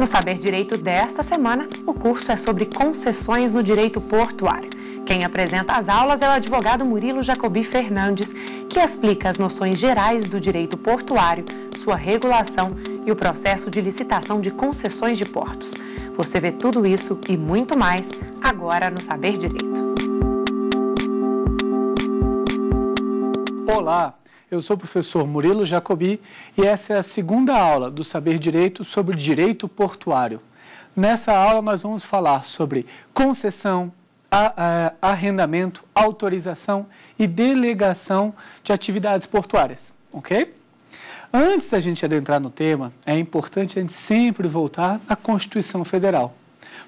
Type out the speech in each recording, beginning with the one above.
No Saber Direito desta semana, o curso é sobre concessões no direito portuário. Quem apresenta as aulas é o advogado Murilo Jacobi Fernandes, que explica as noções gerais do direito portuário, sua regulação e o processo de licitação de concessões de portos. Você vê tudo isso e muito mais agora no Saber Direito. Olá, eu sou o professor Murilo Jacobi e essa é a segunda aula do Saber Direito sobre Direito Portuário. Nessa aula, nós vamos falar sobre concessão, arrendamento, autorização e delegação de atividades portuárias, ok? Antes da gente adentrar no tema, é importante a gente sempre voltar à Constituição Federal,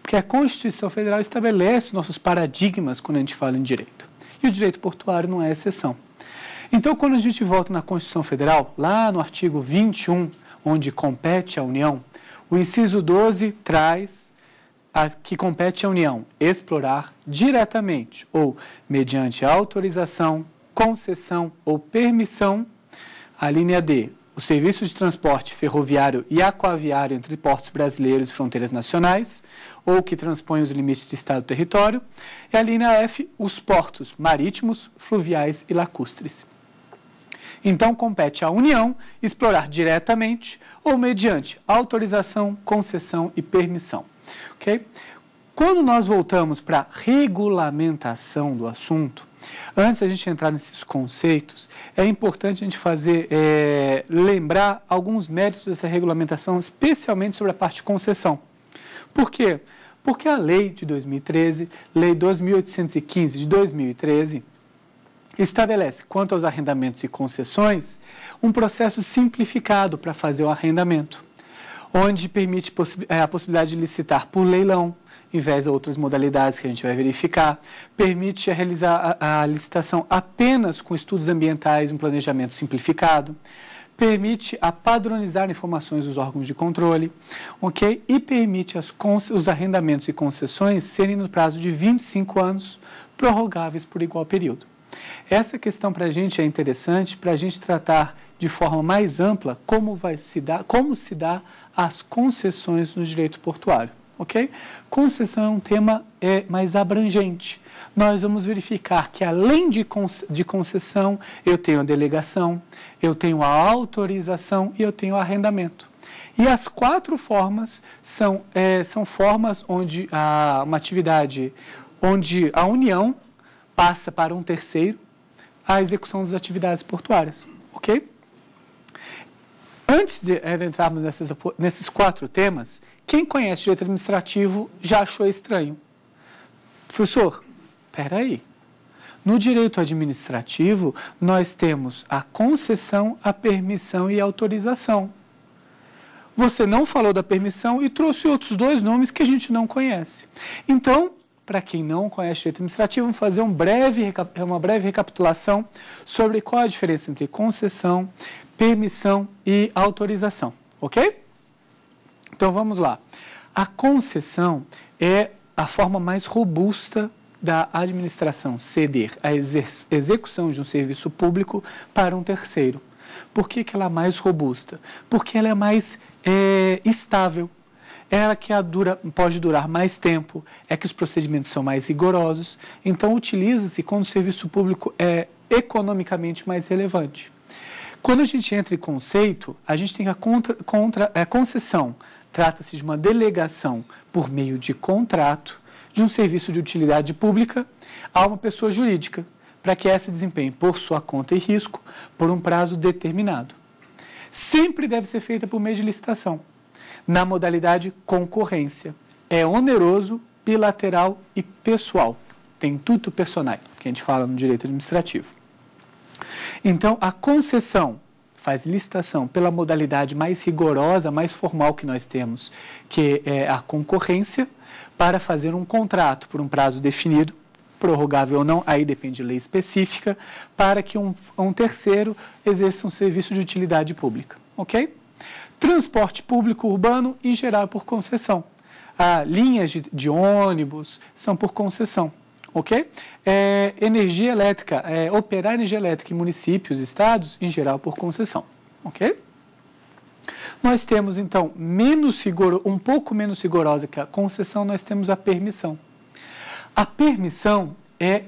porque a Constituição Federal estabelece nossos paradigmas quando a gente fala em direito. E o direito portuário não é exceção. Então, quando a gente volta na Constituição Federal, lá no artigo 21, onde compete à União, o inciso 12 traz a que compete à União explorar diretamente ou mediante autorização, concessão ou permissão, a linha D, o serviço de transporte ferroviário e aquaviário entre portos brasileiros e fronteiras nacionais, ou que transpõem os limites de Estado e território, e a linha F, os portos marítimos, fluviais e lacustres. Então, compete à União explorar diretamente ou mediante autorização, concessão e permissão. Ok? Quando nós voltamos para a regulamentação do assunto, antes a gente entrar nesses conceitos, é importante a gente fazer, é, lembrar alguns méritos dessa regulamentação, especialmente sobre a parte de concessão. Por quê? Porque a lei de 2013, lei 2815 de 2013, estabelece, quanto aos arrendamentos e concessões, um processo simplificado para fazer o arrendamento, onde permite possi eh, a possibilidade de licitar por leilão, em vez de outras modalidades que a gente vai verificar, permite a realizar a, a licitação apenas com estudos ambientais, um planejamento simplificado, permite a padronizar informações dos órgãos de controle, ok? E permite os arrendamentos e concessões serem no prazo de 25 anos, prorrogáveis por igual período. Essa questão para a gente é interessante para a gente tratar de forma mais ampla como vai se dar, como se dá as concessões no direito portuário, ok? Concessão é um tema é, mais abrangente. Nós vamos verificar que além de, de concessão, eu tenho a delegação, eu tenho a autorização e eu tenho arrendamento. E as quatro formas são, é, são formas onde a, uma atividade, onde a União passa para um terceiro a execução das atividades portuárias, ok? Antes de eh, entrarmos nessas, nesses quatro temas, quem conhece direito administrativo já achou estranho. Professor, peraí. No direito administrativo, nós temos a concessão, a permissão e a autorização. Você não falou da permissão e trouxe outros dois nomes que a gente não conhece. Então, para quem não conhece direito administrativo, vamos fazer um breve, uma breve recapitulação sobre qual a diferença entre concessão, permissão e autorização, ok? Então vamos lá. A concessão é a forma mais robusta da administração ceder a execução de um serviço público para um terceiro. Por que, que ela é mais robusta? Porque ela é mais é, estável, ela que dura, pode durar mais tempo, é que os procedimentos são mais rigorosos. Então, utiliza-se quando o serviço público é economicamente mais relevante. Quando a gente entra em conceito, a gente tem a, contra, contra, a é, concessão. Trata-se de uma delegação por meio de contrato de um serviço de utilidade pública a uma pessoa jurídica, para que essa desempenhe por sua conta e risco por um prazo determinado. Sempre deve ser feita por meio de licitação na modalidade concorrência. É oneroso, bilateral e pessoal. Tem tudo personal, que a gente fala no direito administrativo. Então, a concessão faz licitação pela modalidade mais rigorosa, mais formal que nós temos, que é a concorrência, para fazer um contrato por um prazo definido, prorrogável ou não, aí depende de lei específica, para que um, um terceiro exerça um serviço de utilidade pública. Ok? transporte público urbano em geral por concessão. Ah, linhas de, de, ônibus são por concessão, ok? É, energia elétrica, é, operar energia elétrica em municípios, estados, em geral por concessão, ok? Nós temos então menos rigor, um pouco menos rigorosa que a concessão, nós temos a permissão. A permissão é,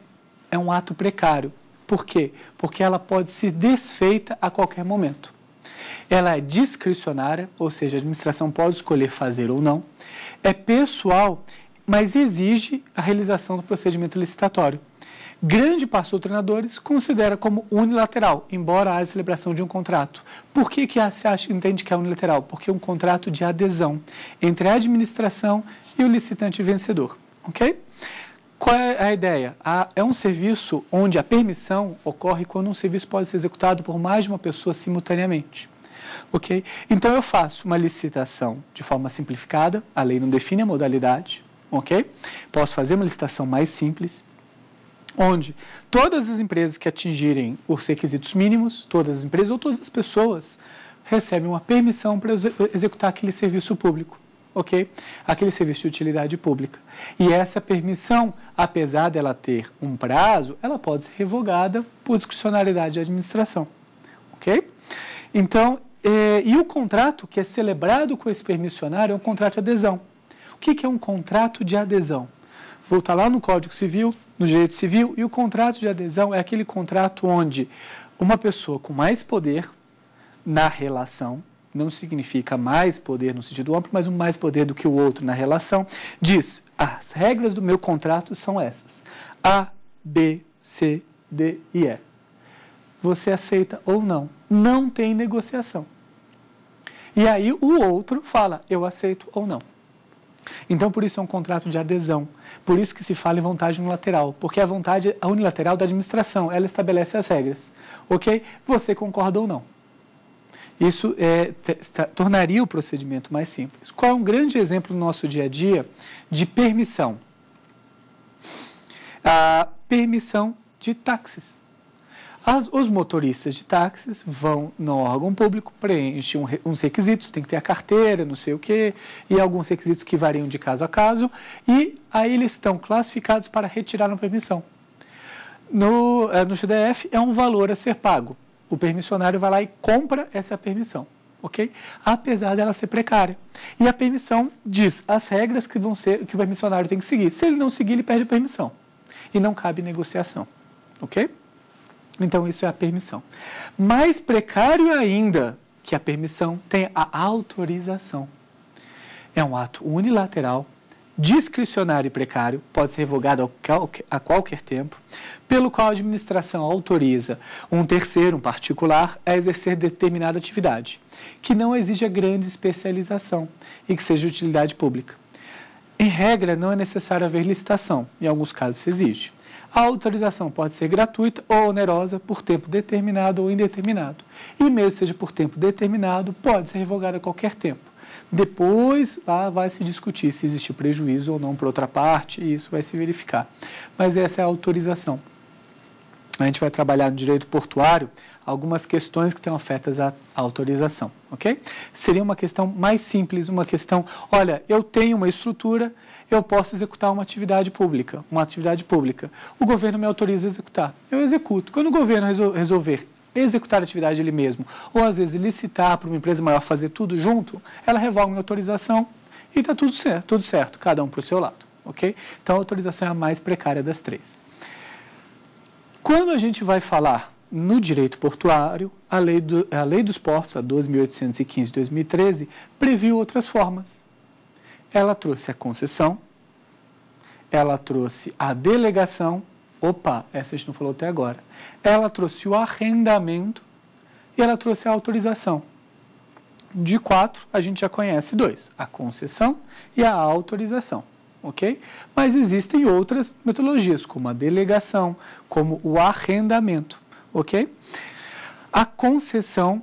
é um ato precário. Por quê? Porque ela pode ser desfeita a qualquer momento ela é discricionária, ou seja, a administração pode escolher fazer ou não, é pessoal, mas exige a realização do procedimento licitatório. Grande parte dos treinadores considera como unilateral, embora haja celebração de um contrato. Por que, que se acha, entende que é unilateral? Porque é um contrato de adesão entre a administração e o licitante vencedor. Ok? Qual é a ideia? É um serviço onde a permissão ocorre quando um serviço pode ser executado por mais de uma pessoa simultaneamente. Ok? Então eu faço uma licitação de forma simplificada, a lei não define a modalidade, ok? Posso fazer uma licitação mais simples, onde todas as empresas que atingirem os requisitos mínimos, todas as empresas ou todas as pessoas, recebem uma permissão para executar aquele serviço público ok? Aquele serviço de utilidade pública. E essa permissão, apesar dela ter um prazo, ela pode ser revogada por discricionalidade de administração, ok? Então, é, e o contrato que é celebrado com esse permissionário é um contrato de adesão. O que, que é um contrato de adesão? estar lá no Código Civil, no Direito Civil, e o contrato de adesão é aquele contrato onde uma pessoa com mais poder na relação, não significa mais poder no sentido amplo, mas um mais poder do que o outro na relação, diz: as regras do meu contrato são essas: A, B, C, D e E. Você aceita ou não? Não tem negociação. E aí o outro fala, eu aceito ou não. Então, por isso é um contrato de adesão. Por isso que se fala em vontade unilateral, porque a vontade unilateral da administração, ela estabelece as regras. Ok? Você concorda ou não. Isso é, tornaria o procedimento mais simples. Qual é um grande exemplo no nosso dia a dia de permissão? A permissão de táxis. As, os motoristas de táxis vão no órgão público, preenchem um, uns requisitos, tem que ter a carteira, não sei o quê, e alguns requisitos que variam de caso a caso, e aí eles estão classificados para retirar uma permissão. No, eh, no CDF é um valor a ser pago. O permissionário vai lá e compra essa permissão, ok? Apesar dela ser precária. E a permissão diz as regras que vão ser que o permissionário tem que seguir. Se ele não seguir, ele perde a permissão. E não cabe negociação, ok? Então, isso é a permissão. Mais precário ainda que a permissão tem a autorização. É um ato unilateral, discricionário e precário, pode ser revogado a qualquer tempo, pelo qual a administração autoriza um terceiro, um particular, a exercer determinada atividade, que não exija grande especialização e que seja de utilidade pública. Em regra, não é necessário haver licitação, em alguns casos se exige. A autorização pode ser gratuita ou onerosa por tempo determinado ou indeterminado. E mesmo seja por tempo determinado, pode ser revogada a qualquer tempo. Depois lá vai se discutir se existe prejuízo ou não para outra parte, e isso vai se verificar. Mas essa é a autorização a gente vai trabalhar no direito portuário algumas questões que estão afetas à autorização, ok? Seria uma questão mais simples, uma questão, olha, eu tenho uma estrutura, eu posso executar uma atividade pública, uma atividade pública. O governo me autoriza a executar, eu executo. Quando o governo resolver executar a atividade ele mesmo, ou às vezes licitar para uma empresa maior fazer tudo junto, ela revoga minha autorização e está tudo certo, tudo certo, cada um para o seu lado, ok? Então a autorização é a mais precária das três. Quando a gente vai falar no direito portuário, a lei, do, a lei dos portos, a 12.815 de 2013, previu outras formas. Ela trouxe a concessão, ela trouxe a delegação, opa, essa a gente não falou até agora, ela trouxe o arrendamento e ela trouxe a autorização. De quatro, a gente já conhece dois, a concessão e a autorização ok? Mas existem outras metodologias, como a delegação, como o arrendamento, ok? A concessão,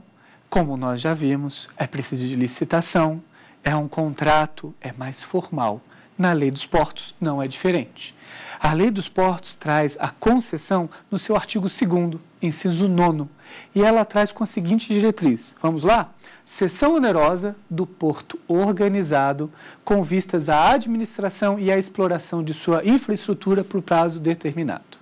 como nós já vimos, é preciso de licitação, é um contrato, é mais formal. Na lei dos portos não é diferente. A lei dos portos traz a concessão no seu artigo 2 inciso 9, e ela traz com a seguinte diretriz. Vamos lá? Seção onerosa do porto organizado com vistas à administração e à exploração de sua infraestrutura por prazo determinado.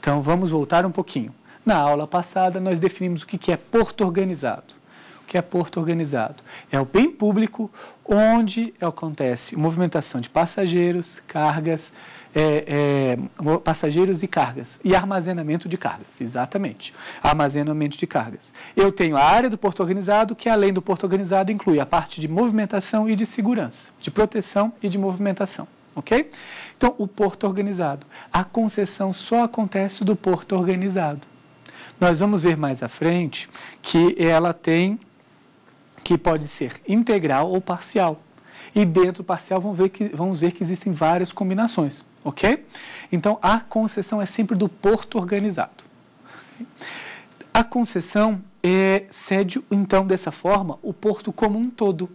Então, vamos voltar um pouquinho. Na aula passada, nós definimos o que é porto organizado. O que é porto organizado? É o bem público onde acontece movimentação de passageiros, cargas, é, é, passageiros e cargas. E armazenamento de cargas, exatamente. Armazenamento de cargas. Eu tenho a área do porto organizado, que além do porto organizado inclui a parte de movimentação e de segurança, de proteção e de movimentação. Ok? Então, o porto organizado. A concessão só acontece do porto organizado. Nós vamos ver mais à frente que ela tem que pode ser integral ou parcial. E dentro do parcial vão ver que, vamos ver que existem várias combinações, ok? Então, a concessão é sempre do porto organizado. A concessão é, cede, então, dessa forma, o porto como um todo.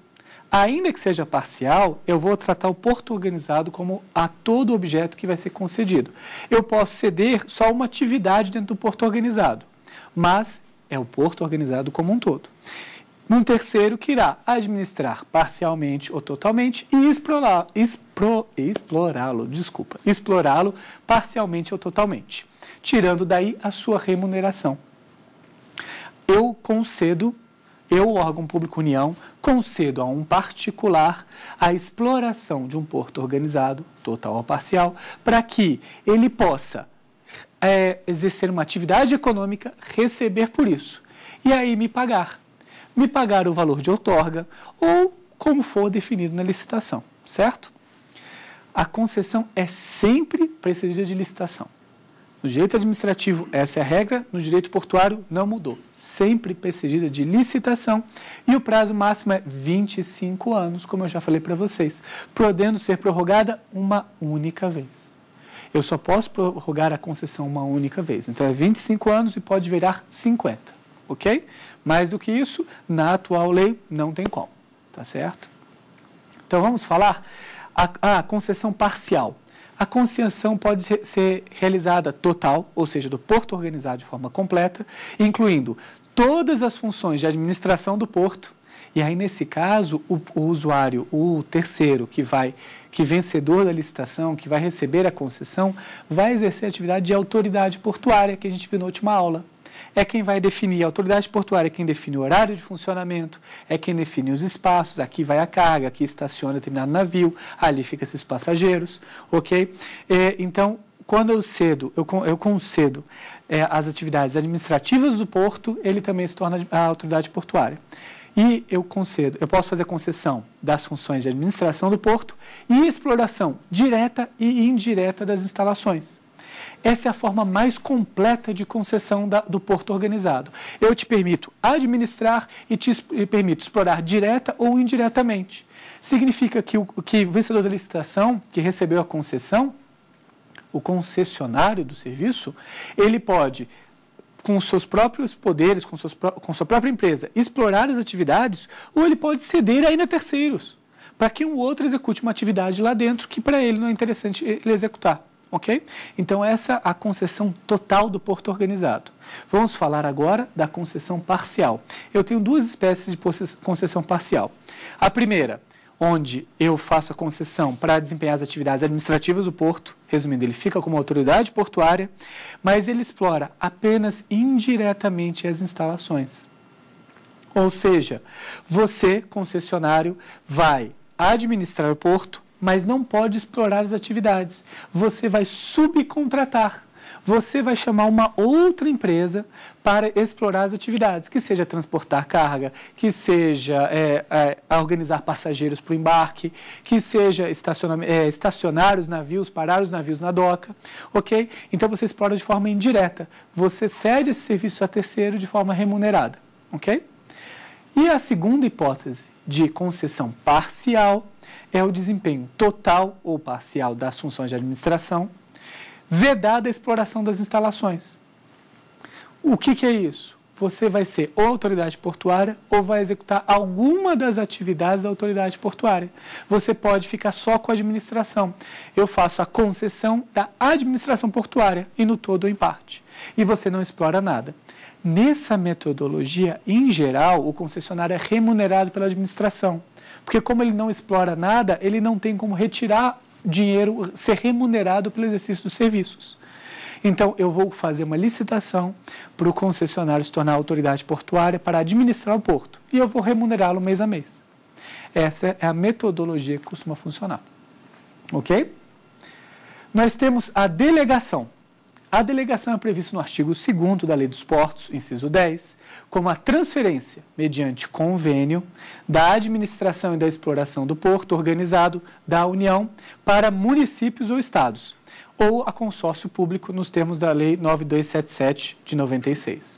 Ainda que seja parcial, eu vou tratar o porto organizado como a todo objeto que vai ser concedido. Eu posso ceder só uma atividade dentro do porto organizado, mas é o porto organizado como um todo num terceiro que irá administrar parcialmente ou totalmente e explorá-lo, desculpa, explorá-lo parcialmente ou totalmente, tirando daí a sua remuneração. Eu concedo, eu, órgão público União, concedo a um particular a exploração de um porto organizado, total ou parcial, para que ele possa é, exercer uma atividade econômica, receber por isso e aí me pagar me pagar o valor de outorga ou como for definido na licitação, certo? A concessão é sempre precedida de licitação. No direito administrativo, essa é a regra, no direito portuário, não mudou. Sempre precedida de licitação e o prazo máximo é 25 anos, como eu já falei para vocês, podendo ser prorrogada uma única vez. Eu só posso prorrogar a concessão uma única vez. Então é 25 anos e pode virar 50 ok? Mais do que isso, na atual lei não tem como, tá certo? Então vamos falar a, a concessão parcial. A concessão pode ser realizada total, ou seja, do porto organizado de forma completa, incluindo todas as funções de administração do porto. E aí, nesse caso, o, o usuário, o terceiro que vai, que vencedor da licitação, que vai receber a concessão, vai exercer a atividade de autoridade portuária, que a gente viu na última aula, é quem vai definir, a autoridade portuária é quem define o horário de funcionamento, é quem define os espaços, aqui vai a carga, aqui estaciona determinado navio, ali fica esses passageiros, ok? É, então, quando eu cedo, eu, eu concedo é, as atividades administrativas do porto, ele também se torna a autoridade portuária. E eu concedo, eu posso fazer concessão das funções de administração do porto e exploração direta e indireta das instalações. Essa é a forma mais completa de concessão da, do porto organizado. Eu te permito administrar e te e permito explorar direta ou indiretamente. Significa que o, que o vencedor da licitação, que recebeu a concessão, o concessionário do serviço, ele pode com seus próprios poderes, com, seus, com sua própria empresa, explorar as atividades, ou ele pode ceder ainda a terceiros, para que um outro execute uma atividade lá dentro que para ele não é interessante ele executar. Ok? Então, essa é a concessão total do porto organizado. Vamos falar agora da concessão parcial. Eu tenho duas espécies de concessão parcial. A primeira, onde eu faço a concessão para desempenhar as atividades administrativas do porto, resumindo, ele fica como autoridade portuária, mas ele explora apenas indiretamente as instalações. Ou seja, você, concessionário, vai administrar o porto, mas não pode explorar as atividades. Você vai subcontratar. Você vai chamar uma outra empresa para explorar as atividades, que seja transportar carga, que seja é, é, organizar passageiros para o embarque, que seja estacionar, é, estacionar os navios, parar os navios na doca, ok? Então você explora de forma indireta. Você cede esse serviço a terceiro de forma remunerada, ok? E a segunda hipótese, de concessão parcial é o desempenho total ou parcial das funções de administração, vedada a exploração das instalações. O que, que é isso? Você vai ser ou autoridade portuária ou vai executar alguma das atividades da autoridade portuária. Você pode ficar só com a administração. Eu faço a concessão da administração portuária e no todo ou em parte. E você não explora nada. Nessa metodologia, em geral, o concessionário é remunerado pela administração. Porque, como ele não explora nada, ele não tem como retirar dinheiro, ser remunerado pelo exercício dos serviços. Então, eu vou fazer uma licitação para o concessionário se tornar autoridade portuária para administrar o porto. E eu vou remunerá-lo mês a mês. Essa é a metodologia que costuma funcionar. Ok? Nós temos a delegação. A delegação é prevista no artigo 2 da Lei dos Portos, inciso 10, como a transferência, mediante convênio, da administração e da exploração do porto organizado da União para municípios ou estados, ou a consórcio público nos termos da Lei 9277 de 96.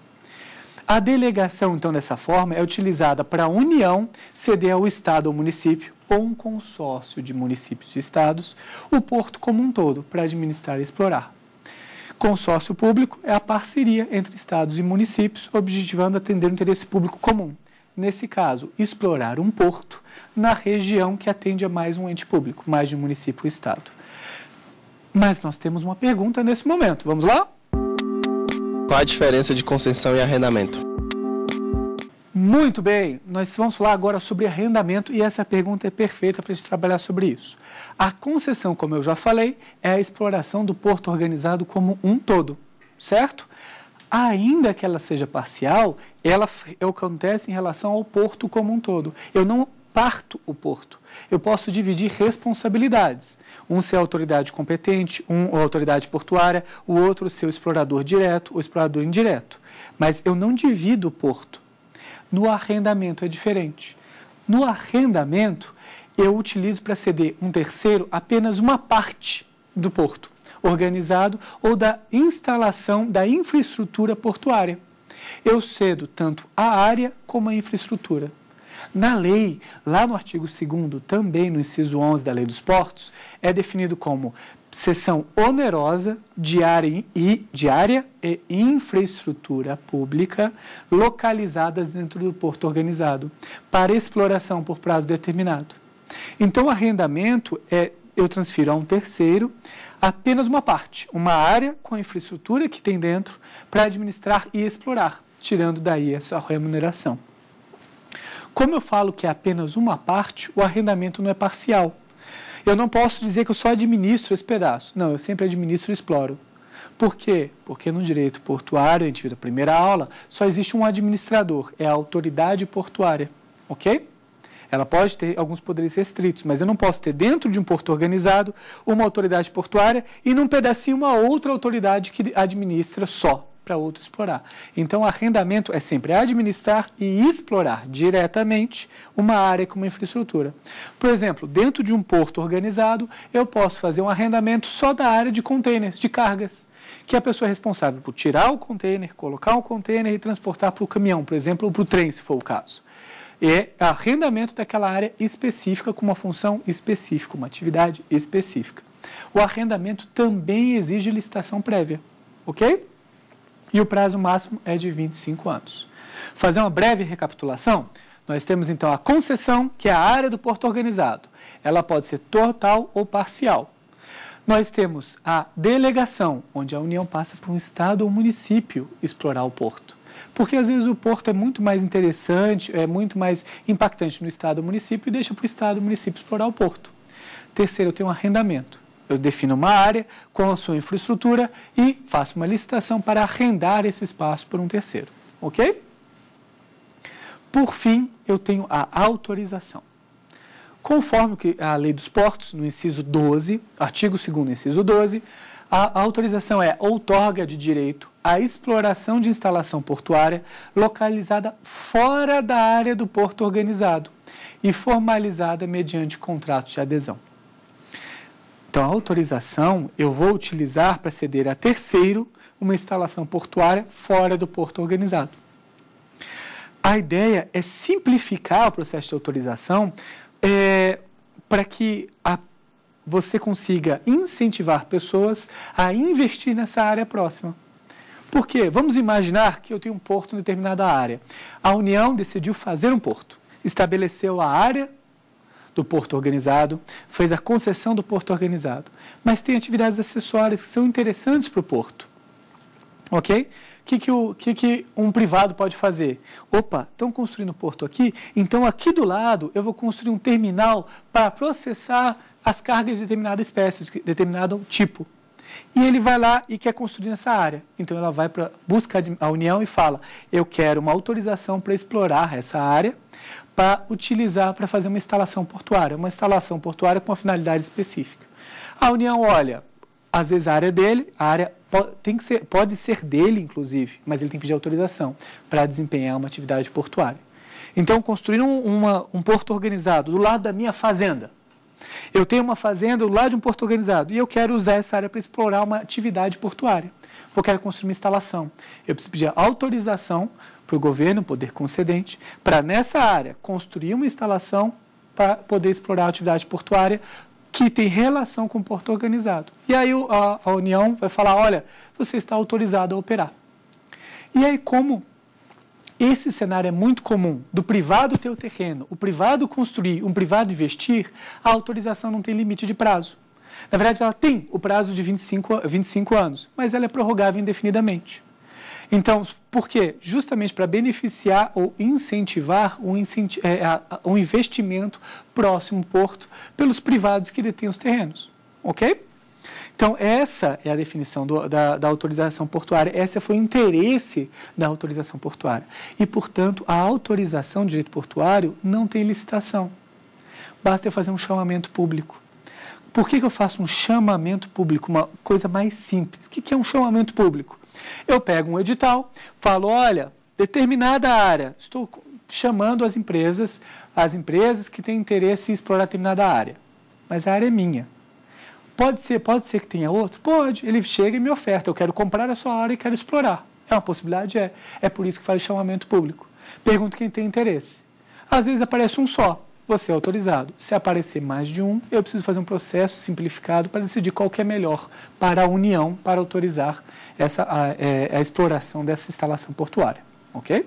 A delegação, então, dessa forma, é utilizada para a União ceder ao Estado ou município ou um consórcio de municípios e estados o porto como um todo para administrar e explorar. Consórcio público é a parceria entre estados e municípios, objetivando atender o interesse público comum. Nesse caso, explorar um porto na região que atende a mais um ente público, mais de um município ou estado. Mas nós temos uma pergunta nesse momento. Vamos lá? Qual a diferença de concessão e arrendamento? Muito bem, nós vamos falar agora sobre arrendamento e essa pergunta é perfeita para a gente trabalhar sobre isso. A concessão, como eu já falei, é a exploração do porto organizado como um todo, certo? Ainda que ela seja parcial, ela acontece em relação ao porto como um todo. Eu não parto o porto. Eu posso dividir responsabilidades. Um ser autoridade competente, um autoridade portuária, o outro ser o explorador direto ou explorador indireto. Mas eu não divido o porto. No arrendamento é diferente. No arrendamento, eu utilizo para ceder um terceiro apenas uma parte do porto organizado ou da instalação da infraestrutura portuária. Eu cedo tanto a área como a infraestrutura. Na lei, lá no artigo 2 também no inciso 11 da Lei dos Portos, é definido como sessão onerosa diária e, diária e infraestrutura pública localizadas dentro do porto organizado para exploração por prazo determinado. Então, o arrendamento é eu transfiro a um terceiro apenas uma parte, uma área com a infraestrutura que tem dentro para administrar e explorar, tirando daí a sua remuneração. Como eu falo que é apenas uma parte, o arrendamento não é parcial eu não posso dizer que eu só administro esse pedaço. Não, eu sempre administro e exploro. Por quê? Porque no direito portuário, a gente viu da primeira aula, só existe um administrador, é a autoridade portuária, ok? Ela pode ter alguns poderes restritos, mas eu não posso ter dentro de um porto organizado uma autoridade portuária e num pedacinho uma outra autoridade que administra só para outro explorar. Então, arrendamento é sempre administrar e explorar diretamente uma área com uma infraestrutura. Por exemplo, dentro de um porto organizado, eu posso fazer um arrendamento só da área de containers, de cargas que a pessoa é responsável por tirar o container, colocar o container e transportar para o caminhão, por exemplo, ou para o trem, se for o caso. É arrendamento daquela área específica com uma função específica, uma atividade específica. O arrendamento também exige licitação prévia, ok? e o prazo máximo é de 25 anos. Fazer uma breve recapitulação, nós temos então a concessão, que é a área do porto organizado. Ela pode ser total ou parcial. Nós temos a delegação, onde a União passa para um estado ou município explorar o porto. Porque às vezes o porto é muito mais interessante, é muito mais impactante no estado ou município e deixa para o estado ou município explorar o porto. Terceiro, eu tenho um arrendamento. Eu defino uma área com a sua infraestrutura e faço uma licitação para arrendar esse espaço por um terceiro, ok? Por fim, eu tenho a autorização. Conforme a lei dos portos, no inciso 12, artigo 2 inciso 12, a autorização é outorga de direito à exploração de instalação portuária localizada fora da área do porto organizado e formalizada mediante contrato de adesão. Então, a autorização eu vou utilizar para ceder a terceiro uma instalação portuária fora do porto organizado. A ideia é simplificar o processo de autorização é, para que a, você consiga incentivar pessoas a investir nessa área próxima. Por quê? Vamos imaginar que eu tenho um porto em determinada área. A União decidiu fazer um porto, estabeleceu a área do porto organizado, fez a concessão do porto organizado, mas tem atividades acessórias que são interessantes para o porto. Ok? Que que o que, que um privado pode fazer? Opa, estão construindo porto aqui, então aqui do lado eu vou construir um terminal para processar as cargas de determinada espécie, de determinado tipo. E ele vai lá e quer construir nessa área. Então ela vai para busca a União e fala: "Eu quero uma autorização para explorar essa área para utilizar para fazer uma instalação portuária, uma instalação portuária com uma finalidade específica". A União olha, às vezes a área dele, a área tem que ser, pode ser dele inclusive, mas ele tem que pedir autorização para desempenhar uma atividade portuária. Então construir um, uma, um porto organizado do lado da minha fazenda eu tenho uma fazenda lá de um porto organizado e eu quero usar essa área para explorar uma atividade portuária. Vou quero construir uma instalação. Eu preciso pedir autorização para o governo, poder concedente, para nessa área construir uma instalação para poder explorar a atividade portuária que tem relação com o porto organizado. E aí a, a União vai falar, olha, você está autorizado a operar. E aí como esse cenário é muito comum, do privado ter o terreno, o privado construir, um privado investir, a autorização não tem limite de prazo. Na verdade, ela tem o prazo de 25, 25 anos, mas ela é prorrogável indefinidamente. Então, por quê? Justamente para beneficiar ou incentivar um, incenti é, um investimento próximo porto pelos privados que detêm os terrenos. Ok? Então, essa é a definição do, da, da autorização portuária, esse foi o interesse da autorização portuária. E, portanto, a autorização de direito portuário não tem licitação. Basta fazer um chamamento público. Por que, que, eu faço um chamamento público? Uma coisa mais simples. O que, que é um chamamento público? Eu pego um edital, falo, olha, determinada área, estou chamando as empresas, as empresas que têm interesse em explorar determinada área, mas a área é minha. Pode ser, pode ser que tenha outro? Pode. Ele chega e me oferta, eu quero comprar a sua área e quero explorar. É uma possibilidade? É. É por isso que faz o chamamento público. Pergunto quem tem interesse. Às vezes aparece um só, você é autorizado. Se aparecer mais de um, eu preciso fazer um processo simplificado para decidir qual que é melhor para a União para autorizar essa, a, a, é, a exploração dessa instalação portuária. Ok?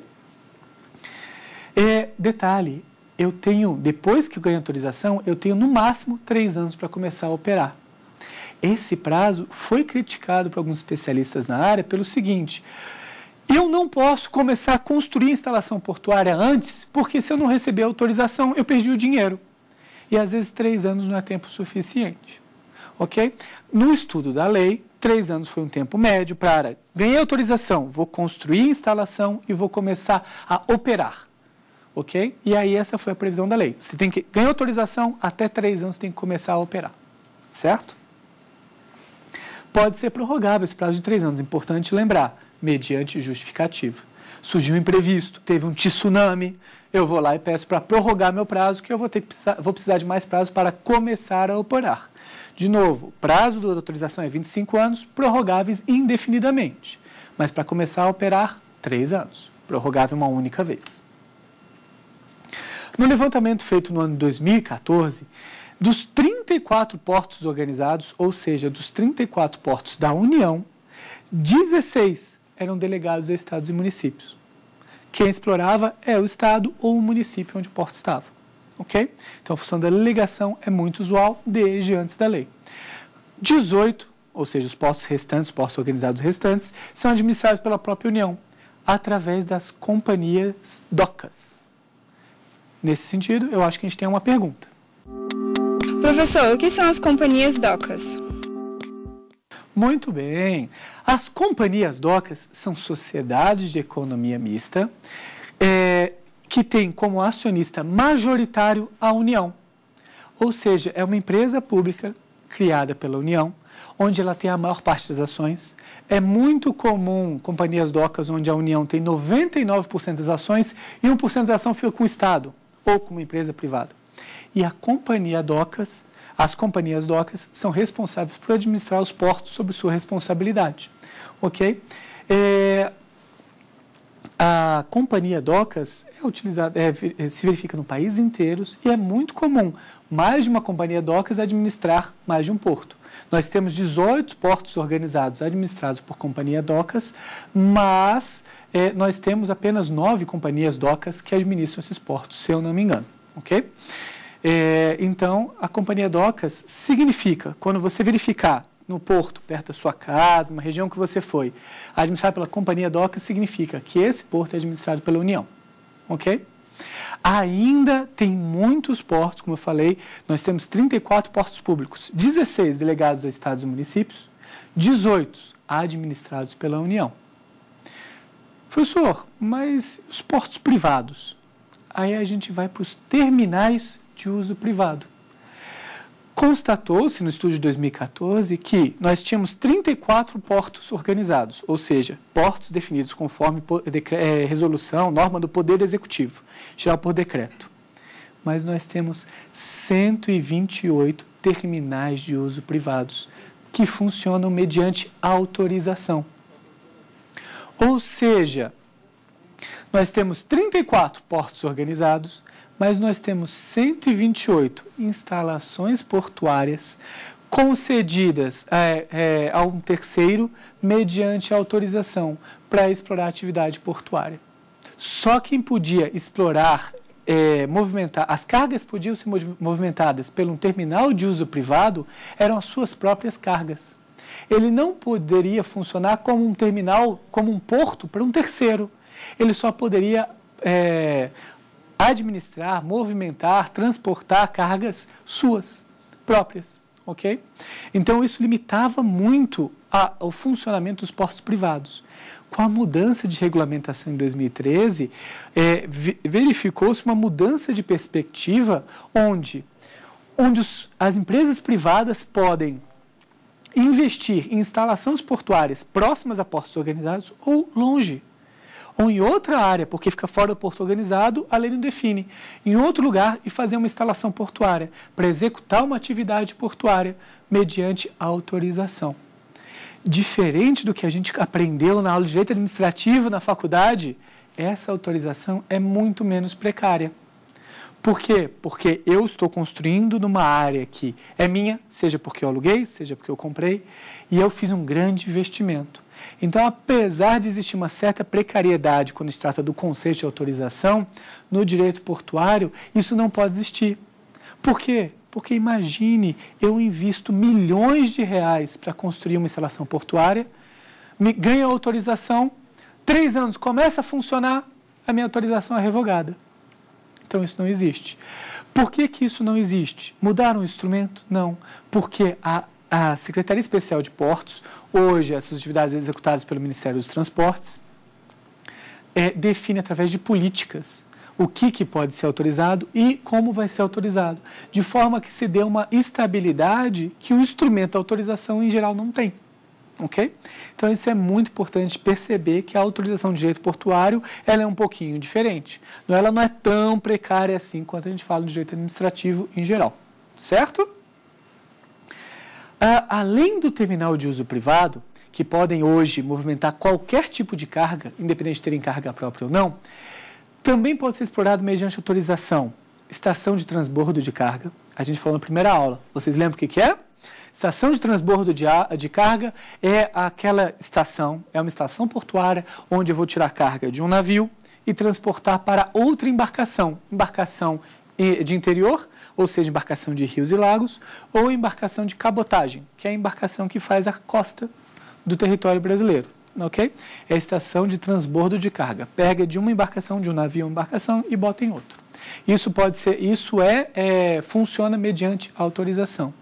É, detalhe, eu tenho, depois que eu ganho autorização, eu tenho no máximo três anos para começar a operar. Esse prazo foi criticado por alguns especialistas na área pelo seguinte: eu não posso começar a construir a instalação portuária antes, porque se eu não receber a autorização, eu perdi o dinheiro. E às vezes três anos não é tempo suficiente. Ok? No estudo da lei, três anos foi um tempo médio para ganhar autorização, vou construir a instalação e vou começar a operar. Ok? E aí essa foi a previsão da lei. Você tem que ganhar autorização, até três anos você tem que começar a operar. Certo? pode ser prorrogável esse prazo de três anos. Importante lembrar, mediante justificativa. Surgiu um imprevisto, teve um tsunami, eu vou lá e peço para prorrogar meu prazo, que eu vou, ter precisar, vou precisar de mais prazo para começar a operar. De novo, prazo da autorização é 25 anos, prorrogáveis indefinidamente. Mas para começar a operar, três anos, prorrogável uma única vez. No levantamento feito no ano 2014, dos 34 portos organizados, ou seja, dos 34 portos da União, 16 eram delegados a estados e municípios. Quem explorava é o estado ou o município onde o porto estava. Ok? Então, a função da delegação é muito usual desde antes da lei. 18, ou seja, os postos restantes, os postos organizados restantes, são administrados pela própria União, através das companhias docas. Nesse sentido, eu acho que a gente tem uma pergunta. Professor, o que são as companhias docas? Muito bem. As companhias docas são sociedades de economia mista é, que têm como acionista majoritário a União. Ou seja, é uma empresa pública criada pela União, onde ela tem a maior parte das ações. É muito comum companhias docas onde a União tem 99% das ações e 1% da ação fica com o Estado ou com uma empresa privada e a companhia docas, as companhias docas são responsáveis por administrar os portos sob sua responsabilidade, ok? É, a companhia docas é utilizada, é, é se verifica no país inteiro e é muito comum mais de uma companhia docas administrar mais de um porto. Nós temos 18 portos organizados administrados por companhia docas, mas é, nós temos apenas nove companhias docas que administram esses portos, se eu não me engano, ok? É, então, a companhia Docas significa, quando você verificar no porto, perto da sua casa, uma região que você foi, administrado pela companhia Docas, significa que esse porto é administrado pela União, ok? Ainda tem muitos portos, como eu falei, nós temos 34 portos públicos, 16 delegados a estados e municípios, 18 administrados pela União. Professor, mas os portos privados? Aí a gente vai para os terminais de uso privado. Constatou-se no estudo de 2014 que nós tínhamos 34 portos organizados, ou seja, portos definidos conforme eh, resolução, norma do Poder Executivo, geral por decreto. Mas nós temos 128 terminais de uso privados que funcionam mediante autorização. Ou seja, nós temos 34 portos organizados, mas nós temos 128 instalações portuárias concedidas é, é, a um terceiro mediante autorização para explorar a atividade portuária. Só quem podia explorar, é, movimentar, as cargas podiam ser movimentadas pelo um terminal de uso privado eram as suas próprias cargas. Ele não poderia funcionar como um terminal, como um porto para um terceiro. Ele só poderia é, administrar, movimentar, transportar cargas suas próprias, ok? Então isso limitava muito a, o funcionamento dos portos privados. Com a mudança de regulamentação em 2013, é, verificou-se uma mudança de perspectiva onde, onde os, as empresas privadas podem investir em instalações portuárias próximas a portos organizados ou longe ou em outra área, porque fica fora do porto organizado, a lei não define. Em outro lugar e fazer uma instalação portuária, para executar uma atividade portuária mediante autorização. Diferente do que a gente aprendeu na aula de direito administrativo na faculdade, essa autorização é muito menos precária. Por quê? Porque eu estou construindo numa área que é minha, seja porque eu aluguei, seja porque eu comprei, e eu fiz um grande investimento. Então, apesar de existir uma certa precariedade quando se trata do conceito de autorização, no direito portuário, isso não pode existir. Por quê? Porque imagine, eu invisto milhões de reais para construir uma instalação portuária, me ganho autorização, três anos começa a funcionar, a minha autorização é revogada. Então isso não existe. Por que, que isso não existe? Mudaram o instrumento? Não. Porque a a Secretaria Especial de Portos, hoje as suas atividades executadas pelo Ministério dos Transportes, é, define através de políticas o que, que pode ser autorizado e como vai ser autorizado, de forma que se dê uma estabilidade que o instrumento de autorização em geral não tem. Ok? Então, isso é muito importante perceber que a autorização de direito portuário ela é um pouquinho diferente. Ela não é tão precária assim quanto a gente fala do direito administrativo em geral. Certo? além do terminal de uso privado, que podem hoje movimentar qualquer tipo de carga, independente de terem carga própria ou não, também pode ser explorado mediante autorização. Estação de transbordo de carga, a gente falou na primeira aula. Vocês lembram o que, é? Estação de transbordo de, de carga é aquela estação, é uma estação portuária onde eu vou tirar carga de um navio e transportar para outra embarcação, embarcação eh, de interior ou seja, embarcação de rios e lagos, ou embarcação de cabotagem, que é a embarcação que faz a costa do território brasileiro. Ok? É a estação de transbordo de carga. Pega de uma embarcação, de um navio, uma embarcação e bota em outro. Isso pode ser, isso é, é, funciona mediante autorização.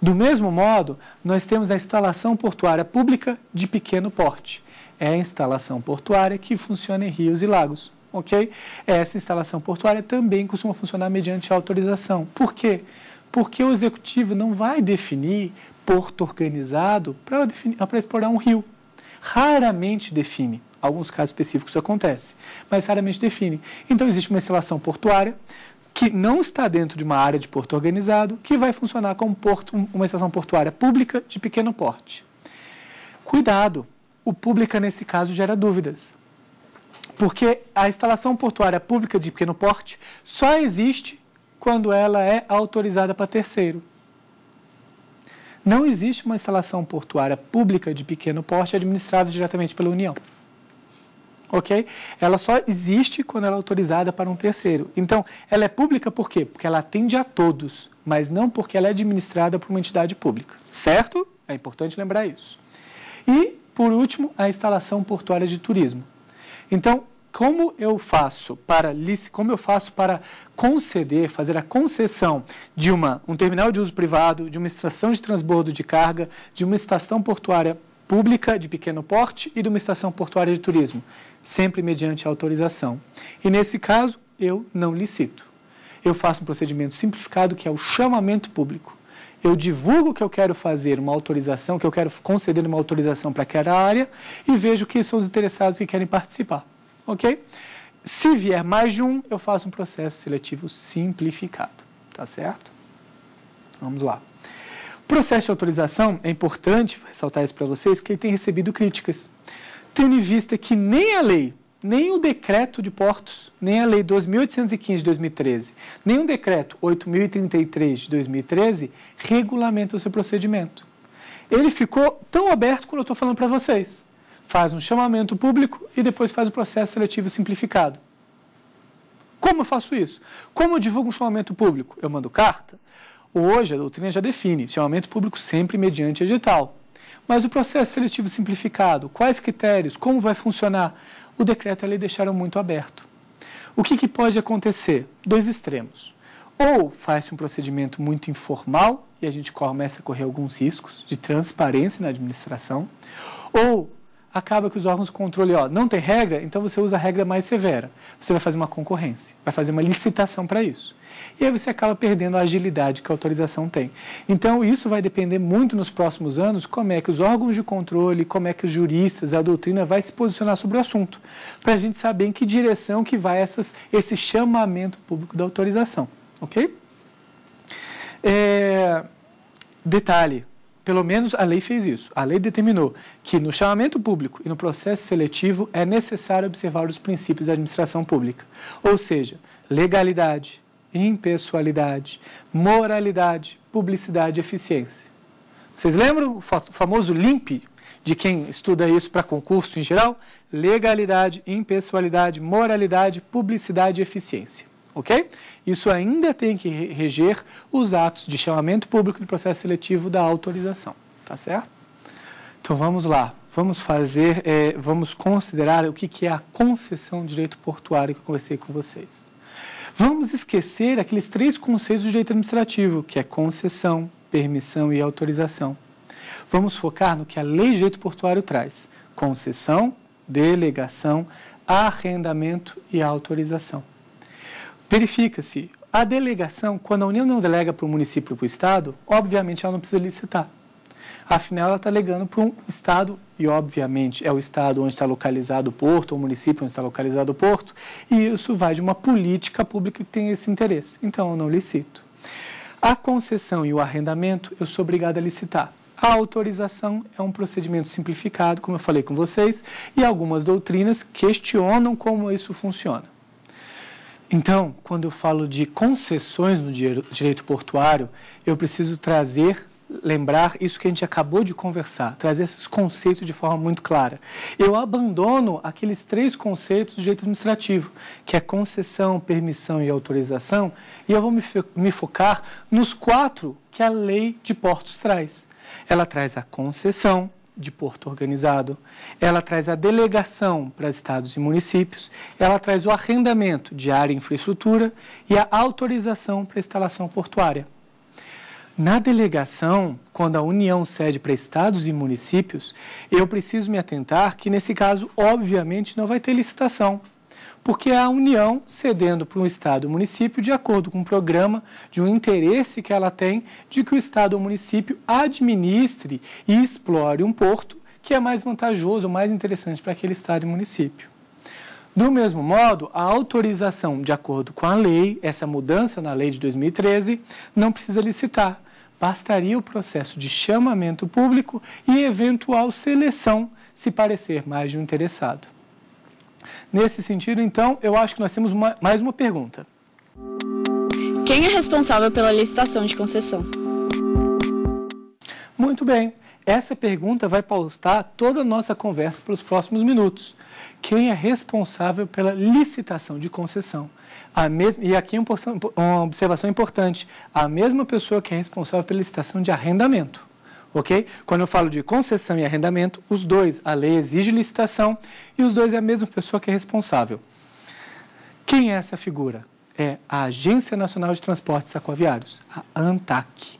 Do mesmo modo, nós temos a instalação portuária pública de pequeno porte. É a instalação portuária que funciona em rios e lagos ok? Essa instalação portuária também costuma funcionar mediante autorização. Por quê? Porque o executivo não vai definir porto organizado para explorar um rio. Raramente define. Alguns casos específicos isso acontece, mas raramente define. Então, existe uma instalação portuária que não está dentro de uma área de porto organizado, que vai funcionar como porto, uma instalação portuária pública de pequeno porte. Cuidado, o pública nesse caso gera dúvidas. Porque a instalação portuária pública de pequeno porte só existe quando ela é autorizada para terceiro. Não existe uma instalação portuária pública de pequeno porte administrada diretamente pela União. Ok? Ela só existe quando ela é autorizada para um terceiro. Então, ela é pública por quê? Porque ela atende a todos, mas não porque ela é administrada por uma entidade pública. Certo? É importante lembrar isso. E, por último, a instalação portuária de turismo. Então, como eu faço para como eu faço para conceder, fazer a concessão de uma, um terminal de uso privado, de uma estação de transbordo de carga, de uma estação portuária pública de pequeno porte e de uma estação portuária de turismo, sempre mediante autorização. E nesse caso, eu não licito. Eu faço um procedimento simplificado que é o chamamento público eu divulgo que eu quero fazer, uma autorização, que eu quero conceder uma autorização para aquela área e vejo quem são os interessados que querem participar, ok? Se vier mais de um, eu faço um processo seletivo simplificado, tá certo? Vamos lá. O processo de autorização, é importante ressaltar isso para vocês, que ele tem recebido críticas, tendo em vista que nem a lei nem o decreto de portos, nem a lei 2815 de 2013, nem o decreto 8033 de 2013 regulamenta o seu procedimento. Ele ficou tão aberto quanto eu estou falando para vocês. Faz um chamamento público e depois faz o processo seletivo simplificado. Como eu faço isso? Como eu divulgo um chamamento público? Eu mando carta? Hoje a doutrina já define chamamento público sempre mediante edital. Mas o processo seletivo simplificado, quais critérios, como vai funcionar? o decreto e a lei deixaram muito aberto. O que, que pode acontecer? Dois extremos. Ou faz-se um procedimento muito informal e a gente começa a correr alguns riscos de transparência na administração, ou acaba que os órgãos de controle, ó, não tem regra, então você usa a regra mais severa. Você vai fazer uma concorrência, vai fazer uma licitação para isso e aí você acaba perdendo a agilidade que a autorização tem. Então, isso vai depender muito nos próximos anos como é que os órgãos de controle, como é que os juristas, a doutrina vai se posicionar sobre o assunto, para a gente saber em que direção que vai essas, esse chamamento público da autorização, ok? É, detalhe, pelo menos a lei fez isso. A lei determinou que no chamamento público e no processo seletivo é necessário observar os princípios da administração pública, ou seja, legalidade, impessoalidade, moralidade, publicidade e eficiência. Vocês lembram o famoso LIMP, de quem estuda isso para concurso em geral? Legalidade, impessoalidade, moralidade, publicidade e eficiência. Ok? Isso ainda tem que reger os atos de chamamento público de processo seletivo da autorização. Tá certo? Então vamos lá. Vamos fazer, é, vamos considerar o que, que é a concessão de direito portuário que eu conversei com vocês vamos esquecer aqueles três conceitos do direito administrativo, que é concessão, permissão e autorização. Vamos focar no que a lei de direito portuário traz: concessão, delegação, arrendamento e autorização. Verifica-se a delegação, quando a União não delega para o município e para o Estado, obviamente ela não precisa licitar. Afinal, ela está delegando para um Estado e, obviamente, é o estado onde está localizado o porto, ou o município onde está localizado o porto, e isso vai de uma política pública que tem esse interesse. Então, eu não licito. A concessão e o arrendamento, eu sou obrigado a licitar. A autorização é um procedimento simplificado, como eu falei com vocês, e algumas doutrinas questionam como isso funciona. Então, quando eu falo de concessões no direito portuário, eu preciso trazer lembrar isso que a gente acabou de conversar, trazer esses conceitos de forma muito clara. Eu abandono aqueles três conceitos do jeito administrativo, que é concessão, permissão e autorização, e eu vou me, me focar nos quatro que a lei de portos traz. Ela traz a concessão, de porto organizado, ela traz a delegação para estados e municípios, ela traz o arrendamento de área e infraestrutura e a autorização para instalação portuária. Na delegação, quando a União cede para estados e municípios, eu preciso me atentar que, nesse caso, obviamente, não vai ter licitação porque é a União cedendo para um Estado ou município de acordo com um programa, de um interesse que ela tem de que o Estado ou município administre e explore um porto que é mais vantajoso, mais interessante para aquele Estado e município. Do mesmo modo, a autorização, de acordo com a lei, essa mudança na lei de 2013, não precisa licitar, Bastaria o processo de chamamento público e eventual seleção, se parecer mais de um interessado. Nesse sentido, então, eu acho que nós temos uma, mais uma pergunta. Quem é responsável pela licitação de concessão? Muito bem. Essa pergunta vai pausar toda a nossa conversa para os próximos minutos. Quem é responsável pela licitação de concessão? A mesma, e aqui é uma observação importante: a mesma pessoa que é responsável pela licitação de arrendamento. Ok? Quando eu falo de concessão e arrendamento, os dois, a lei exige licitação e os dois é a mesma pessoa que é responsável. Quem é essa figura? É a Agência Nacional de Transportes Aquaviários, a ANTAC.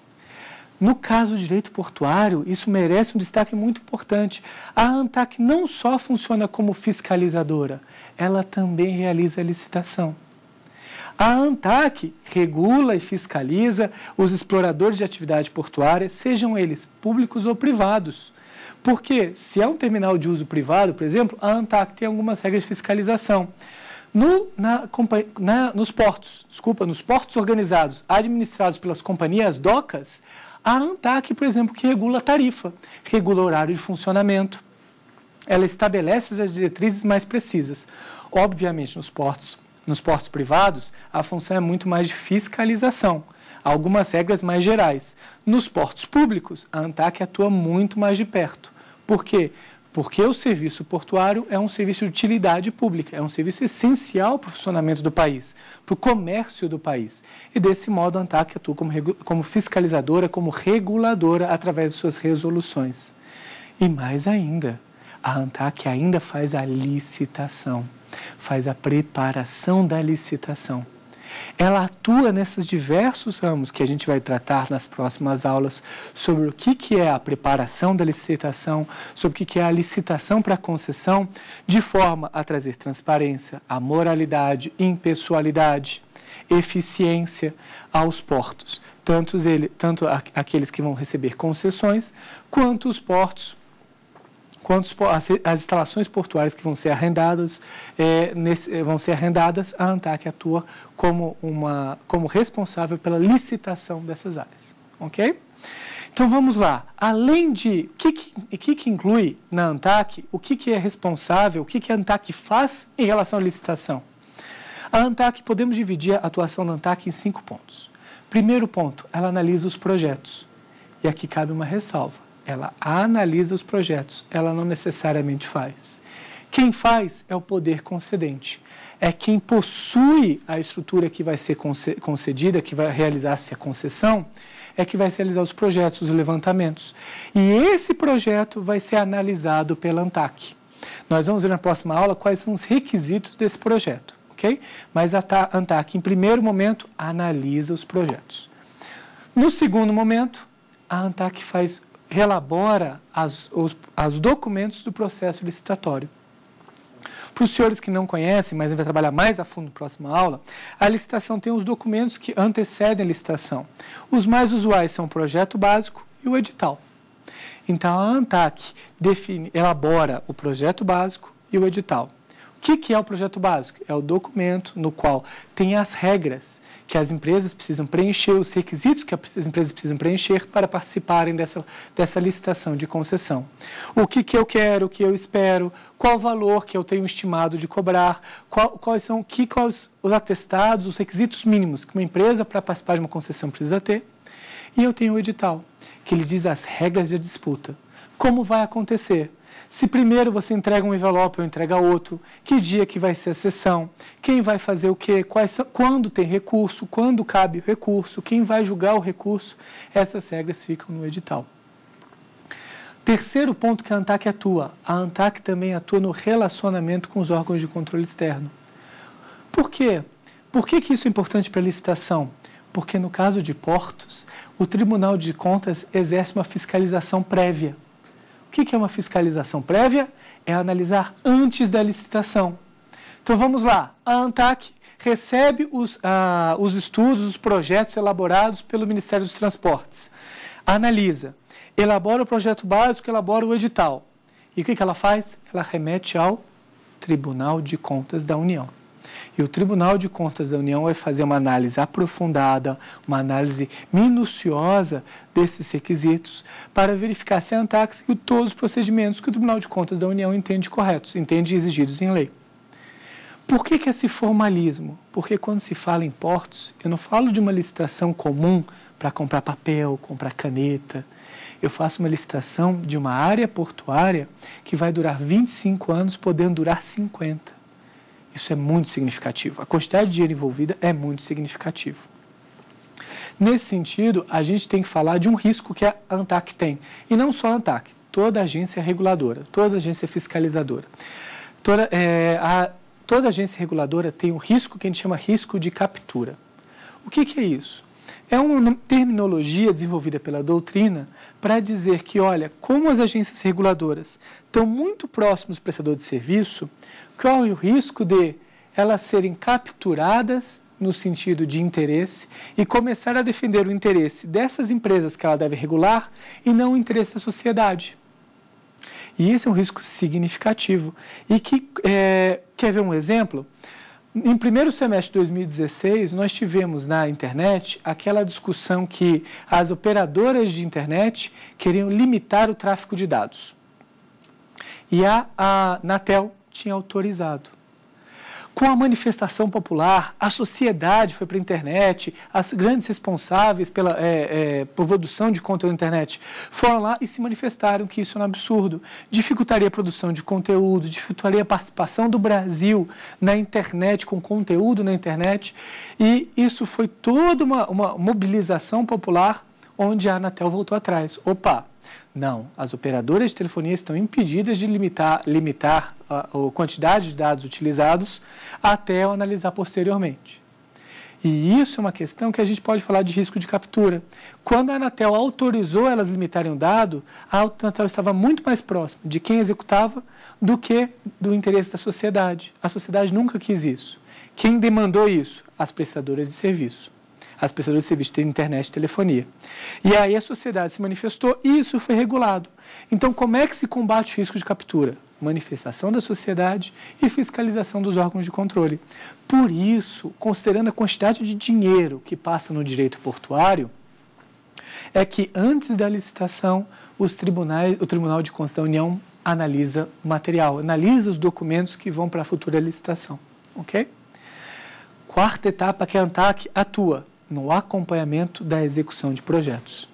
No caso do direito portuário, isso merece um destaque muito importante. A ANTAC não só funciona como fiscalizadora, ela também realiza a licitação. A ANTAC regula e fiscaliza os exploradores de atividade portuária, sejam eles públicos ou privados. Porque se é um terminal de uso privado, por exemplo, a ANTAC tem algumas regras de fiscalização. No, na, na, nos portos, desculpa, nos portos organizados, administrados pelas companhias docas, a ANTAC, por exemplo, que regula a tarifa, regula o horário de funcionamento, ela estabelece as diretrizes mais precisas. Obviamente, nos portos nos portos privados, a função é muito mais de fiscalização, algumas regras mais gerais. Nos portos públicos, a ANTAC atua muito mais de perto. Por quê? Porque o serviço portuário é um serviço de utilidade pública, é um serviço essencial para o funcionamento do país, para o comércio do país. E desse modo a ANTAC atua como, como fiscalizadora, como reguladora através de suas resoluções. E mais ainda, a ANTAC ainda faz a licitação faz a preparação da licitação. Ela atua nesses diversos ramos que a gente vai tratar nas próximas aulas sobre o que, que é a preparação da licitação, sobre o que, que é a licitação para concessão, de forma a trazer transparência, a moralidade, impessoalidade, eficiência aos portos, tanto, ele, tanto aqueles que vão receber concessões, quanto os portos quanto as, as instalações portuárias que vão ser arrendadas, é, nesse, é, vão ser arrendadas, a ANTAC atua como, uma, como responsável pela licitação dessas áreas. Ok? Então vamos lá. Além de o que, que, que, inclui na ANTAC, o que, que é responsável, o que, que a ANTAC faz em relação à licitação? A ANTAC, podemos dividir a atuação da ANTAC em cinco pontos. Primeiro ponto, ela analisa os projetos. E aqui cabe uma ressalva. Ela analisa os projetos, ela não necessariamente faz. Quem faz é o poder concedente. É quem possui a estrutura que vai ser concedida, que vai realizar-se a concessão, é que vai realizar os projetos, os levantamentos. E esse projeto vai ser analisado pela ANTAC. Nós vamos ver na próxima aula quais são os requisitos desse projeto, ok? Mas a ANTAC, em primeiro momento, analisa os projetos. No segundo momento, a ANTAC faz relabora as, os as documentos do processo licitatório. Para os senhores que não conhecem, mas vai trabalhar mais a fundo na próxima aula, a licitação tem os documentos que antecedem a licitação. Os mais usuais são o projeto básico e o edital. Então, a ANTAC define, elabora o projeto básico e o edital que, que é o projeto básico? É o documento no qual tem as regras que as empresas precisam preencher, os requisitos que as empresas precisam preencher para participarem dessa, dessa licitação de concessão. O que, que eu quero, o que eu espero, qual o valor que eu tenho estimado de cobrar, qual, quais são que, quais os atestados, os requisitos mínimos que uma empresa para participar de uma concessão precisa ter. E eu tenho o edital, que ele diz as regras de disputa. Como vai acontecer? Se primeiro você entrega um envelope ou entrega outro, que dia que vai ser a sessão, quem vai fazer o quê, quais, quando tem recurso, quando cabe o recurso, quem vai julgar o recurso, essas regras ficam no edital. Terceiro ponto que a ANTAC atua, a ANTAC também atua no relacionamento com os órgãos de controle externo. Por quê? Por que, que isso é importante para a licitação? Porque no caso de portos, o Tribunal de Contas exerce uma fiscalização prévia o que é uma fiscalização prévia? É analisar antes da licitação. Então vamos lá, a ANTAC recebe os, ah, os estudos, os projetos elaborados pelo Ministério dos Transportes, analisa, elabora o projeto básico, elabora o edital. E o que, que ela faz? Ela remete ao Tribunal de Contas da União. E o Tribunal de Contas da União vai fazer uma análise aprofundada, uma análise minuciosa desses requisitos para verificar se a Antax e todos os procedimentos que o Tribunal de Contas da União entende corretos, entende exigidos em lei. Por que, que esse formalismo? Porque quando se fala em portos, eu não falo de uma licitação comum para comprar papel, comprar caneta. Eu faço uma licitação de uma área portuária que vai durar 25 anos, podendo durar 50. Isso é muito significativo. A quantidade de dinheiro envolvida é muito significativo. Nesse sentido, a gente tem que falar de um risco que a ANTAC tem. E não só a ANTAC, toda agência reguladora, toda agência fiscalizadora. Toda, é, a, toda agência reguladora tem um risco que a gente chama risco de captura. O que, que é isso? É uma terminologia desenvolvida pela doutrina para dizer que, olha, como as agências reguladoras estão muito próximas do prestador de serviço, corre o risco de elas serem capturadas no sentido de interesse e começar a defender o interesse dessas empresas que ela deve regular e não o interesse da sociedade. E esse é um risco significativo. E que, é, quer ver um exemplo? Em primeiro semestre de 2016, nós tivemos na internet aquela discussão que as operadoras de internet queriam limitar o tráfego de dados. E a, a Natel tinha autorizado. Com a manifestação popular, a sociedade foi para a internet, as grandes responsáveis pela é, é, por produção de conteúdo na internet foram lá e se manifestaram que isso é um absurdo. Dificultaria a produção de conteúdo, dificultaria a participação do Brasil na internet, com conteúdo na internet. E isso foi toda uma, uma mobilização popular onde a Anatel voltou atrás. Opa, não, as operadoras de telefonia estão impedidas de limitar, limitar a, a quantidade de dados utilizados até o analisar posteriormente. E isso é uma questão que a gente pode falar de risco de captura. Quando a Anatel autorizou elas limitarem o dado, a Anatel estava muito mais próxima de quem executava do que do interesse da sociedade. A sociedade nunca quis isso. Quem demandou isso? As prestadoras de serviço as prestadoras de serviço de internet e telefonia. E aí a sociedade se manifestou e isso foi regulado. Então, como é que se combate o risco de captura? manifestação da sociedade e fiscalização dos órgãos de controle. Por isso, considerando a quantidade de dinheiro que passa no direito portuário, é que antes da licitação, os tribunais, o Tribunal de Contas da União analisa o material, analisa os documentos que vão para a futura licitação, ok? Quarta etapa que a ANTAC atua, no acompanhamento da execução de projetos.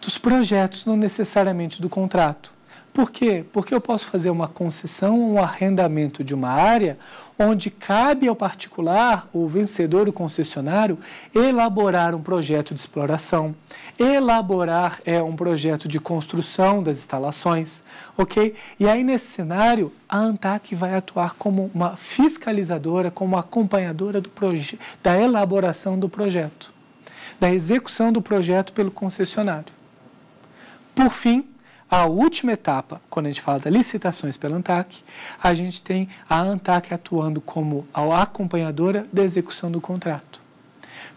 Dos projetos, não necessariamente do contrato. Por quê? Porque eu posso fazer uma concessão, um arrendamento de uma área onde cabe ao particular, o vencedor, o concessionário, elaborar um projeto de exploração, elaborar é um projeto de construção das instalações, ok? E aí nesse cenário a Antac vai atuar como uma fiscalizadora, como acompanhadora do da elaboração do projeto, da execução do projeto pelo concessionário. Por fim, a última etapa, quando a gente fala das licitações pela ANTAC, a gente tem a ANTAC atuando como a acompanhadora da execução do contrato.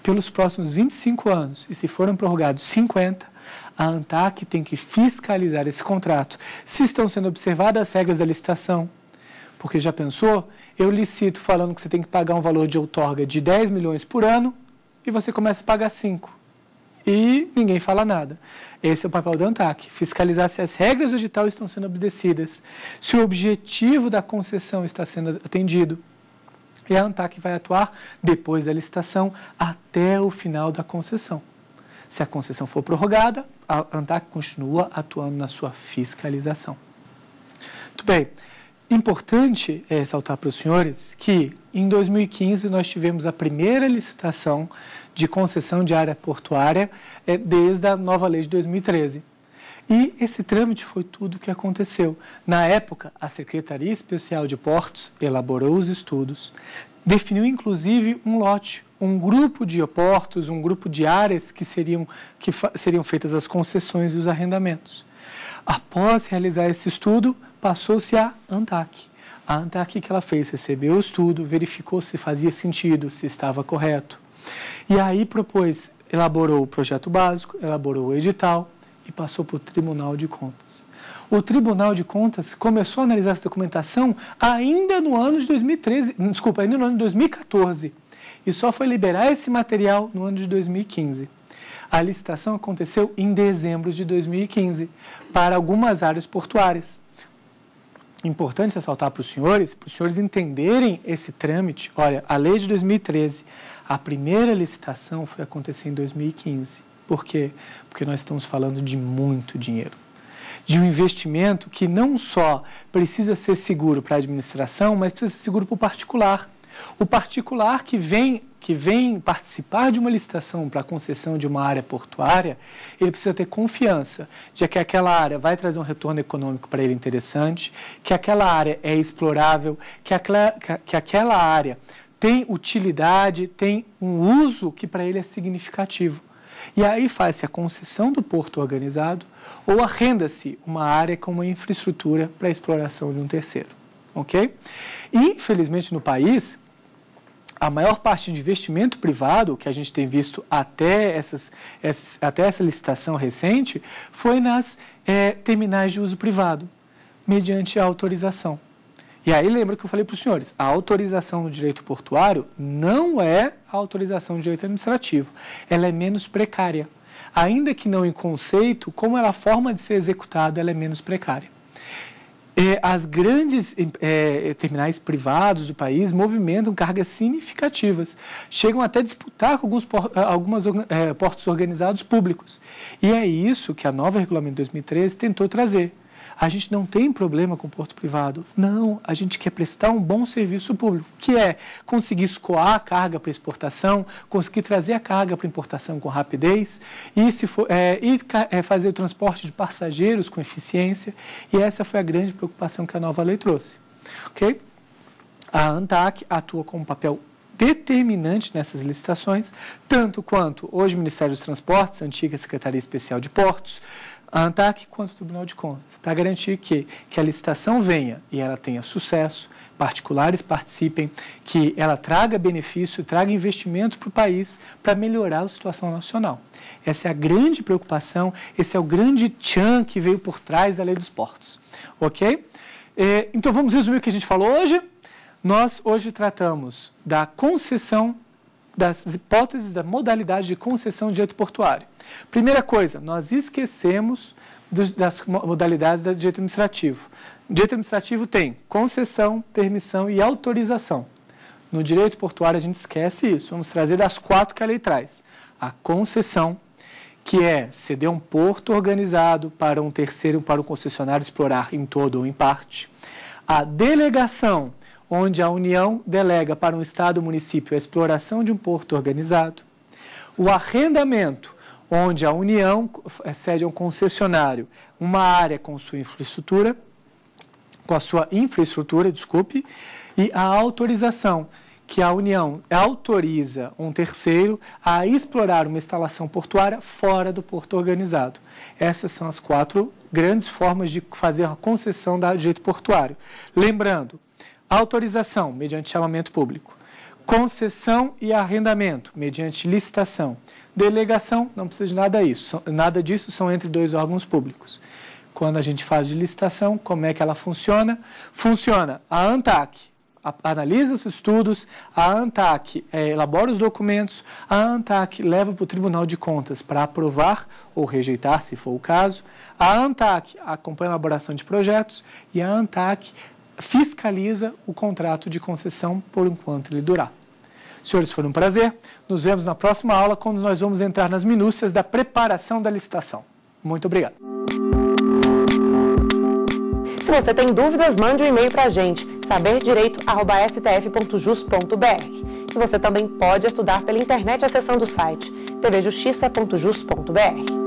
Pelos próximos 25 anos, e se forem prorrogados 50, a ANTAC tem que fiscalizar esse contrato, se estão sendo observadas as regras da licitação. Porque já pensou? Eu licito falando que você tem que pagar um valor de outorga de 10 milhões por ano e você começa a pagar 5 e ninguém fala nada. Esse é o papel da ANTAC, fiscalizar se as regras do edital estão sendo obedecidas, se o objetivo da concessão está sendo atendido. E a ANTAC vai atuar depois da licitação até o final da concessão. Se a concessão for prorrogada, a ANTAC continua atuando na sua fiscalização. Muito bem. Importante é ressaltar para os senhores que em 2015 nós tivemos a primeira licitação de concessão de área portuária é, desde a nova lei de 2013. E esse trâmite foi tudo o que aconteceu. Na época, a Secretaria Especial de Portos elaborou os estudos, definiu inclusive um lote, um grupo de portos, um grupo de áreas que seriam, que seriam feitas as concessões e os arrendamentos. Após realizar esse estudo, passou-se à ANTAC. A ANTAC que ela fez recebeu o estudo, verificou se fazia sentido, se estava correto. E aí propôs, elaborou o projeto básico, elaborou o edital e passou para o Tribunal de Contas. O Tribunal de Contas começou a analisar essa documentação ainda no ano de 2013, desculpa, ainda no ano de 2014. E só foi liberar esse material no ano de 2015. A licitação aconteceu em dezembro de 2015 para algumas áreas portuárias importante ressaltar para os senhores, para os senhores entenderem esse trâmite. Olha, a lei de 2013, a primeira licitação foi acontecer em 2015. Por quê? Porque nós estamos falando de muito dinheiro. De um investimento que não só precisa ser seguro para a administração, mas precisa ser seguro para o particular. O particular que vem, que vem participar de uma licitação para concessão de uma área portuária, ele precisa ter confiança de que aquela área vai trazer um retorno econômico para ele interessante, que aquela área é explorável, que aquela, que aquela área tem utilidade, tem um uso que para ele é significativo. E aí faz-se a concessão do porto organizado ou arrenda-se uma área com uma infraestrutura para a exploração de um terceiro. Ok? E, infelizmente, no país, a maior parte de investimento privado que a gente tem visto até, essas, essas até essa licitação recente foi nas é, terminais de uso privado, mediante autorização. E aí lembra que eu falei para os senhores, a autorização do direito portuário não é a autorização do direito administrativo, ela é menos precária. Ainda que não em conceito, como ela forma de ser executada, ela é menos precária. É, as grandes é, terminais privados do país movimentam cargas significativas, chegam até a disputar com alguns algumas, é, portos organizados públicos. E é isso que a nova Regulamento 2013 tentou trazer a gente não tem problema com o porto privado. Não, a gente quer prestar um bom serviço público, que é conseguir escoar a carga para exportação, conseguir trazer a carga para importação com rapidez e, se for, é, e é, fazer o transporte de passageiros com eficiência. E essa foi a grande preocupação que a nova lei trouxe. Ok? A ANTAC atua com um papel determinante nessas licitações, tanto quanto hoje o Ministério dos Transportes, antiga Secretaria Especial de Portos, a ANTAC quanto o Tribunal de Contas, para garantir que, que a licitação venha e ela tenha sucesso, particulares participem, que ela traga benefício, traga investimento para o país para melhorar a situação nacional. Essa é a grande preocupação, esse é o grande tchan que veio por trás da lei dos portos. Ok? É, então vamos resumir o que a gente falou hoje? Nós hoje tratamos da concessão das hipóteses da modalidade de concessão de direito portuário. Primeira coisa, nós esquecemos dos, das modalidades do direito administrativo. direito administrativo tem concessão, permissão e autorização. No direito portuário a gente esquece isso. Vamos trazer das quatro que a lei traz. A concessão, que é ceder um porto organizado para um terceiro, para o um concessionário explorar em todo ou em parte. A delegação, onde a União delega para um Estado ou município a exploração de um porto organizado, o arrendamento, onde a União é, cede a um concessionário uma área com sua infraestrutura, com a sua infraestrutura, desculpe, e a autorização, que a União autoriza um terceiro a explorar uma instalação portuária fora do porto organizado. Essas são as quatro grandes formas de fazer a concessão do direito portuário. Lembrando, Autorização, mediante chamamento público. Concessão e arrendamento, mediante licitação. Delegação, não precisa de nada disso, nada disso são entre dois órgãos públicos. Quando a gente faz de licitação, como é que ela funciona? Funciona a ANTAC, analisa os estudos, a ANTAC é, elabora os documentos, a ANTAC leva para o Tribunal de Contas para aprovar ou rejeitar, se for o caso, a ANTAC acompanha a elaboração de projetos e a ANTAC fiscaliza o contrato de concessão por enquanto ele durar. Senhores, foi um prazer. Nos vemos na próxima aula, quando nós vamos entrar nas minúcias da preparação da licitação. Muito obrigado. Se você tem dúvidas, mande um e-mail para a gente, saberdireito.stf.jus.br. E você também pode estudar pela internet acessando o site tvjustiça.jus.br.